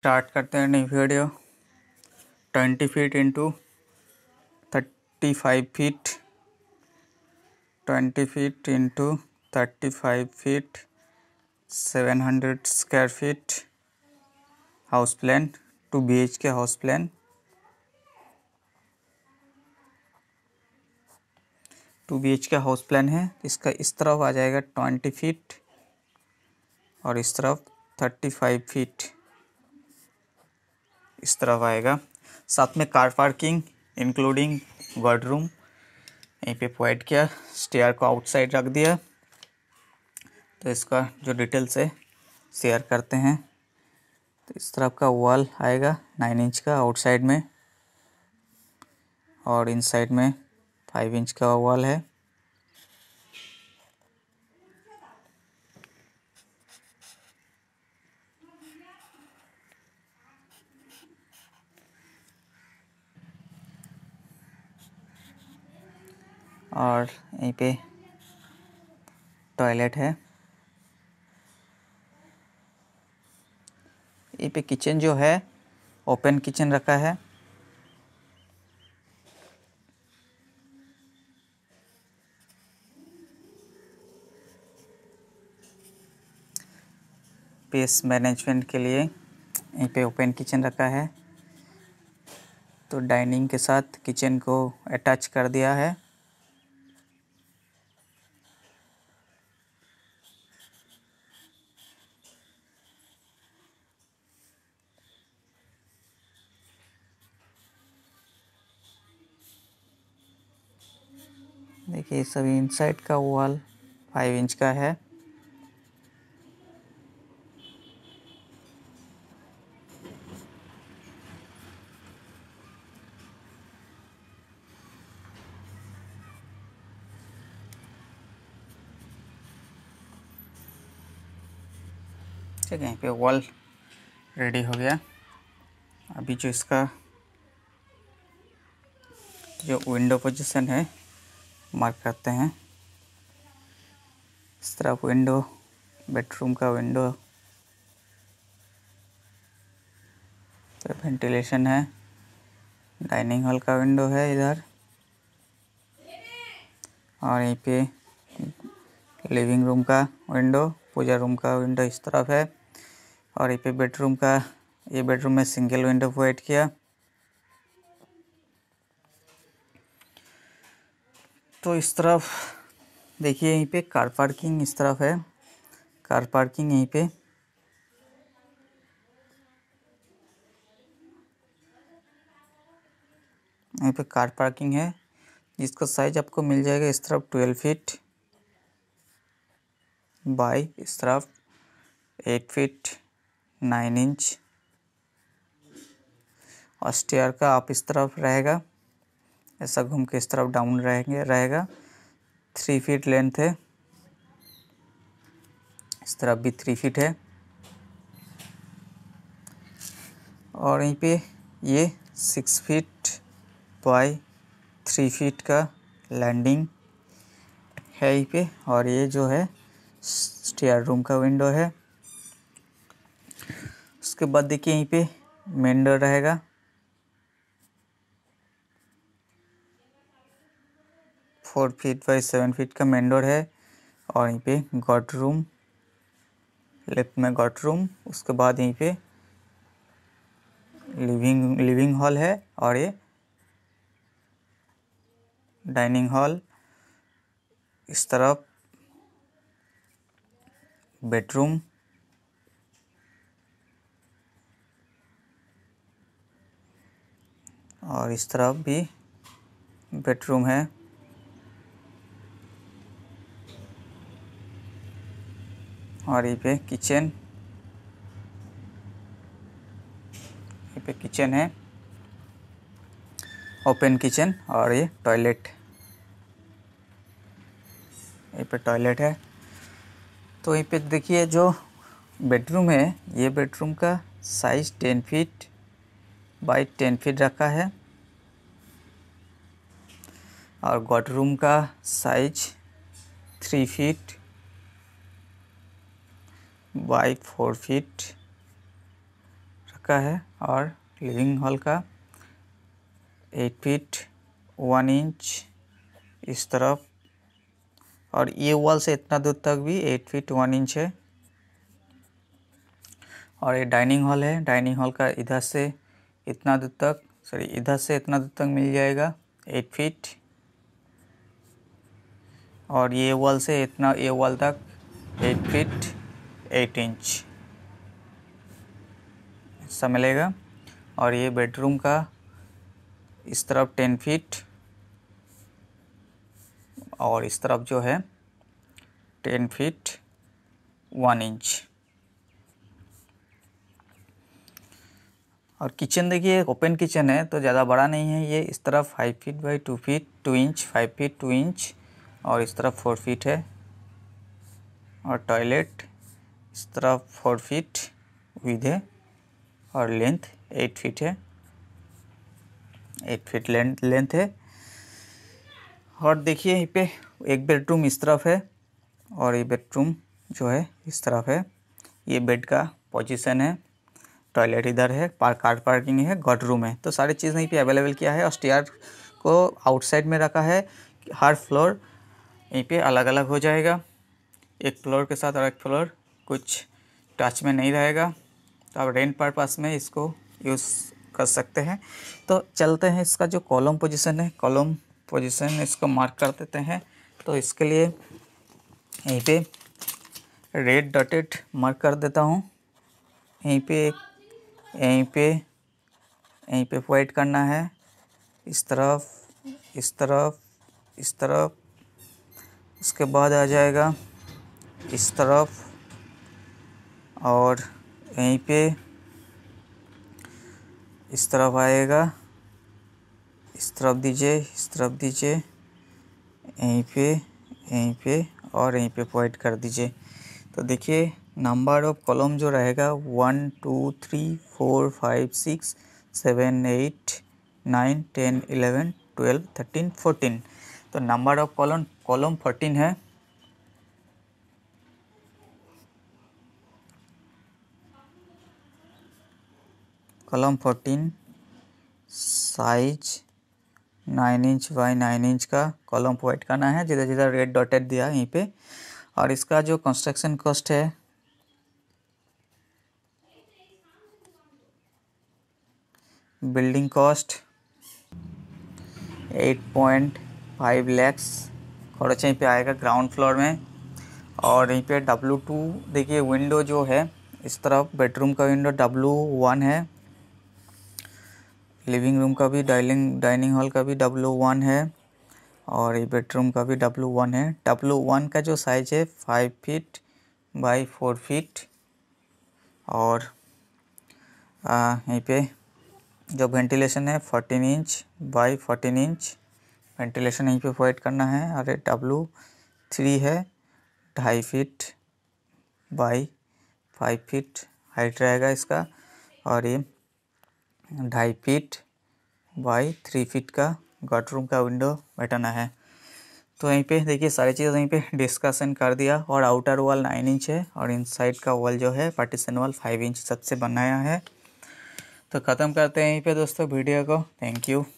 start करते हैं नई video twenty feet into thirty five feet twenty feet into thirty five feet seven hundred square feet house plan two B H K house plan two B H K house plan है इसका इस तरफ आ जाएगा twenty feet और इस तरफ thirty five feet इस तरफ आएगा साथ में car parking including guard room यहीं पे प्रोवाइड किया स्टेयर को आउटसाइड रख दिया तो इसका जो डिटेल्स है शेयर करते हैं तो इस तरफ का वॉल आएगा नाइन इंच का आउटसाइड में और इन साइड में फाइव इंच का वॉल है और यहीं पे टॉयलेट है यहीं पे किचन जो है ओपन किचन रखा है पेस मैनेजमेंट के लिए यहीं पे ओपन किचन रखा है तो डाइनिंग के साथ किचन को अटैच कर दिया है देखिए सभी इनसाइड का वॉल फाइव इंच का है ठीक है यहाँ पे वॉल रेडी हो गया अभी जो इसका जो विंडो पोजीशन है मार्क करते हैं इस तरफ विंडो बेडरूम का विंडो तो वेंटिलेशन है डाइनिंग हॉल का विंडो है इधर और यहीं पे लिविंग रूम का विंडो पूजा रूम का विंडो इस तरफ है और यहीं पे बेडरूम का ये बेडरूम में सिंगल विंडो प्रोवाइड किया तो इस तरफ देखिए यहीं पे कार पार्किंग इस तरफ है कार पार्किंग यहीं पे यहीं पे कार पार्किंग है जिसका साइज आपको मिल जाएगा इस तरफ ट्वेल्व फीट बाई इस तरफ एट फीट नाइन इंच और स्टेयर का आप इस तरफ रहेगा ऐसा घूम के इस तरफ डाउन रहेंगे रहेगा थ्री फीट लेंथ है इस तरफ भी थ्री फीट है और यहीं पे ये six feet by three feet का लैंडिंग है यहीं पे और ये जो है स्टेयर रूम का विंडो है उसके बाद देखिए यहीं पे मेन डोर रहेगा four feet by seven feet का मेन डोर है और यहीं पे गॉड रूम लेफ्ट में गॉड रूम उसके बाद यहीं पे लिविंग लिविंग हॉल है और ये डाइनिंग हॉल इस तरफ बेडरूम और इस तरफ भी बेडरूम है और ये पे किचन ये पे किचन है ओपन किचन और ये टॉयलेट ये पे टॉयलेट है तो यहीं पे देखिए जो बेडरूम है ये बेडरूम का size ten feet by ten feet रखा है और गॉड रूम का size three feet by four feet रखा है और लिविंग हॉल का एट फीट वन इंच इस तरफ और ये वॉल से इतना दूर तक भी एट फीट वन इंच है और ये डाइनिंग हॉल है डाइनिंग हॉल का इधर से इतना दूर तक सॉरी इधर से इतना दूर तक मिल जाएगा एट फीट और ये वॉल से इतना ये वॉल तक एट फीट एट इंच ऐसा मिलेगा और ये बेडरूम का इस तरफ टेन फीट और इस तरफ जो है टेन फीट वन इंच और किचन देखिए ओपन किचन है तो ज़्यादा बड़ा नहीं है ये इस तरफ five feet by two feet two inch five feet two inch और इस तरफ फोर फीट है और टॉयलेट इस तरफ फोर फीट विद है और लेंथ एट फीट है एट फीट लेंथ लेंथ है और देखिए यहीं पे एक बेडरूम इस तरफ है और ये बेडरूम जो है इस तरफ है ये बेड का पोजीशन है टॉयलेट इधर है पार कार पार्किंग है गॉड रूम है तो सारी चीज़ यहीं पे अवेलेबल किया है और स्टेयर को आउटसाइड में रखा है हर फ्लोर यहीं पे अलग अलग हो जाएगा एक फ्लोर के साथ और एक फ्लोर कुछ टच में नहीं रहेगा तो आप रेंट पर्पस में इसको यूज़ कर सकते हैं तो चलते हैं इसका जो कॉलम पोजीशन है कॉलम पोजीशन इसको मार्क कर देते हैं तो इसके लिए यहीं पे रेड डॉटेड मार्क कर देता हूँ यहीं पे यहीं पे यहीं पे वाइट करना है इस तरफ इस तरफ इस तरफ उसके बाद आ जाएगा इस तरफ और यहीं पे इस तरफ आएगा इस तरफ दीजिए इस तरफ दीजिए यहीं पे यहीं पे और यहीं पे पॉइंट कर दीजिए तो देखिए नंबर ऑफ कॉलम जो रहेगा one two three four five six seven eight nine ten eleven twelve thirteen fourteen तो number of column column fourteen है column fourteen size nine inch by nine inch का column provide करना है जिधर जिधर red dotted दिया यहीं पे और इसका जो कंस्ट्रक्शन कॉस्ट है building cost eight point five lakhs खर्च यहीं पे आएगा ग्राउंड फ्लोर में और यहीं पे डब्लू टू देखिए विंडो जो है इस तरफ बेडरूम का विंडो डब्लू वन है लिविंग रूम का भी डाइनिंग डाइनिंग हॉल का भी डब्लू वन है और ये बेडरूम का भी डब्लू वन है डब्लू वन का जो साइज़ है five feet by four feet और यहीं पे जो वेंटिलेशन है fourteen inch by fourteen inch ventilation यहीं पे प्रोवाइड करना है और डब्लू थ्री है ढाई feet by five feet height रहेगा इसका और ये ढाई फीट बाई थ्री फीट का गॉड रूम का विंडो बैठाना है तो यहीं पे देखिए सारी चीज़ें यहीं पे डिस्कशन कर दिया और आउटर वॉल नाइन इंच है और इनसाइड का वॉल जो है पार्टीशन वॉल फाइव इंच सबसे बनाया है तो ख़त्म करते हैं यहीं पे दोस्तों वीडियो को थैंक यू